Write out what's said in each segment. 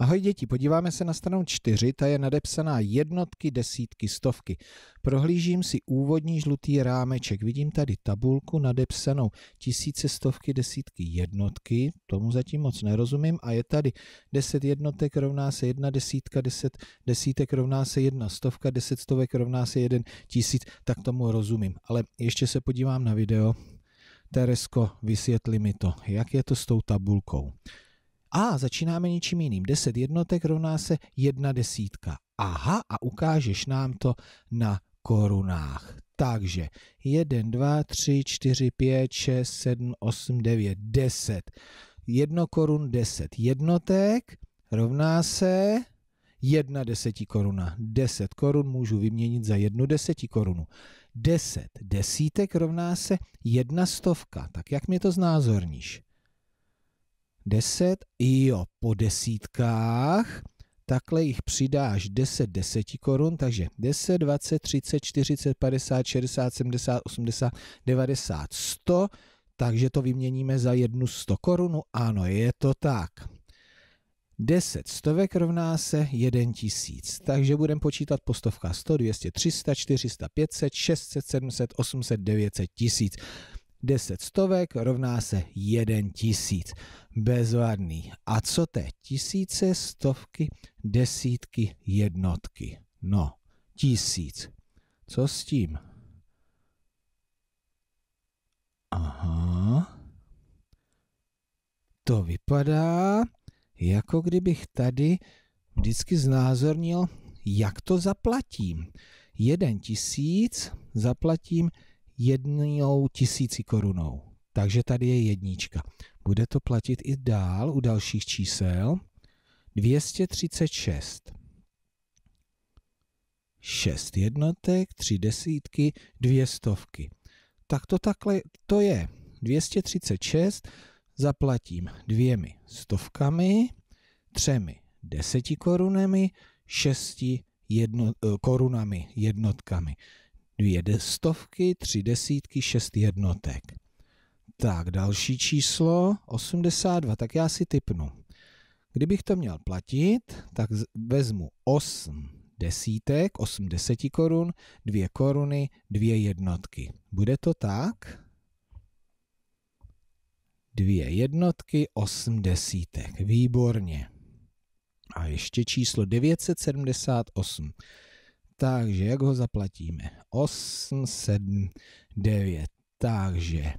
Ahoj děti, podíváme se na stranu 4, ta je nadepsaná jednotky, desítky, stovky. Prohlížím si úvodní žlutý rámeček, vidím tady tabulku nadepsanou tisíce, stovky, desítky, jednotky, tomu zatím moc nerozumím, a je tady 10 jednotek rovná se 1 desítka, 10 desítek rovná se 1 stovka, 10 stovek rovná se 1 tisíc, tak tomu rozumím. Ale ještě se podívám na video. Teresko, vysvětli mi to, jak je to s tou tabulkou. A začínáme něčím jiným. 10 jednotek rovná se jedna desítka. Aha, a ukážeš nám to na korunách. Takže 1, 2, 3, 4, 5, 6, 7, 8, 9, 10. 1 korun 10 jednotek rovná se 1 desetí koruna. 10 korun můžu vyměnit za 1 desetí korunu. 10 desítek rovná se 1 stovka. Tak jak mě to znázorníš? 10, jo, po desítkách, takhle jich přidáš 10 10 korun, takže 10, 20, 30, 40, 50, 60, 70, 80, 90, 100, takže to vyměníme za jednu 100 korunu, ano, je to tak. 10 stovek rovná se 1 tisíc, takže budeme počítat po stovkách 100, 200, 300, 400, 500, 600, 700, 800, 900, tisíc. 10 stovek rovná se 1 tisíc. Bezvadný. A co te? Tisíce, stovky, desítky, jednotky. No, tisíc. Co s tím? Aha. To vypadá, jako kdybych tady vždycky znázornil, jak to zaplatím. Jeden tisíc zaplatím jednou tisíci korunou. Takže tady je jednička. Bude to platit i dál u dalších čísel. 236. 6 jednotek, 3 desítky, 2 stovky. Tak to takhle to je. 236 zaplatím dvěmi stovkami, třemi korunami, šesti jedno, eh, korunami, jednotkami dvě stovky, tři desítky, šest jednotek. Tak, další číslo, 82, tak já si typnu. Kdybych to měl platit, tak vezmu 8 desítek, 8 deseti korun, 2 koruny, 2 jednotky. Bude to tak? 2 jednotky, 8 desítek. Výborně. A ještě číslo 978. Takže jak ho zaplatíme? 8, 7, 9. Takže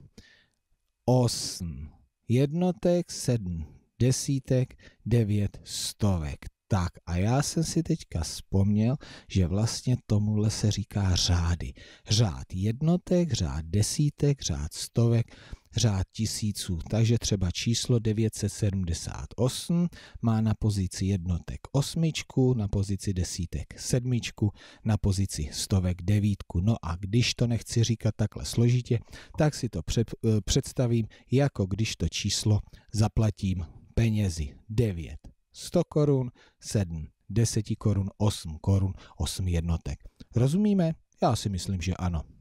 8 jednotek, 7 desítek, 9 stovek. Tak a já jsem si teďka vzpomněl, že vlastně tomuhle se říká řády. Řád jednotek, řád desítek, řád stovek řád tisíců, takže třeba číslo 978 má na pozici jednotek osmičku, na pozici desítek sedmičku, na pozici stovek devítku. No a když to nechci říkat takhle složitě, tak si to před, eh, představím jako když to číslo zaplatím penězi 9 100 korun, 7 10 korun, 8 korun, 8 jednotek. Rozumíme? Já si myslím, že ano.